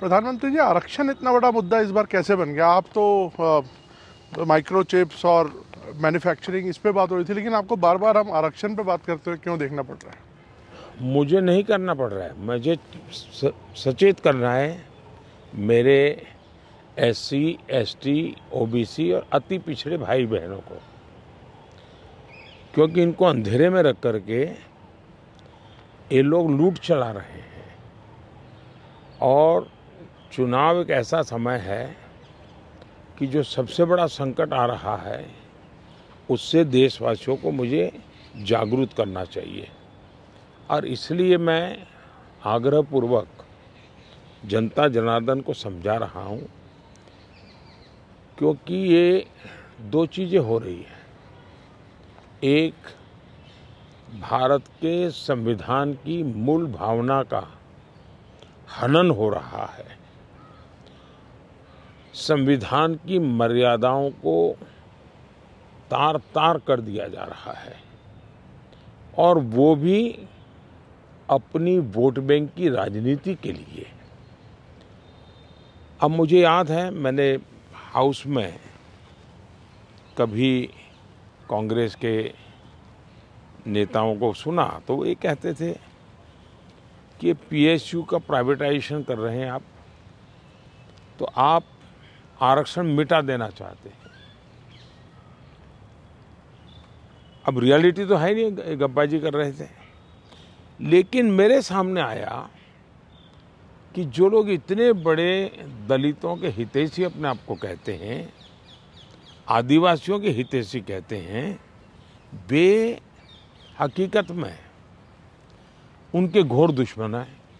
प्रधानमंत्री जी आरक्षण इतना बड़ा मुद्दा इस बार कैसे बन गया आप तो माइक्रोचिप्स और मैन्युफैक्चरिंग इस पर बात हो रही थी लेकिन आपको बार बार हम आरक्षण पर बात करते हुए क्यों देखना पड़ रहा है मुझे नहीं करना पड़ रहा है मुझे सचेत करना है मेरे S C S T O B C और अति पिछड़े भाई बहनों को क्योंकि इनको अंधेरे में रख कर के ये लोग लूट चला रहे हैं और चुनाव एक ऐसा समय है कि जो सबसे बड़ा संकट आ रहा है उससे देशवासियों को मुझे जागरूक करना चाहिए और इसलिए मैं आग्रहपूर्वक जनता जनार्दन को समझा रहा हूँ क्योंकि ये दो चीज़ें हो रही हैं एक भारत के संविधान की मूल भावना का हनन हो रहा है संविधान की मर्यादाओं को तार तार कर दिया जा रहा है और वो भी अपनी वोट बैंक की राजनीति के लिए अब मुझे याद है मैंने हाउस में कभी कांग्रेस के नेताओं को सुना तो वो ये कहते थे कि पीएसयू का प्राइवेटाइजेशन कर रहे हैं आप तो आप आरक्षण मिटा देना चाहते हैं अब रियलिटी तो है नहीं जी कर रहे थे लेकिन मेरे सामने आया कि जो लोग इतने बड़े दलितों के हितैषी अपने आप को कहते हैं आदिवासियों के हितैषी कहते हैं वे हकीकत में उनके घोर दुश्मन हैं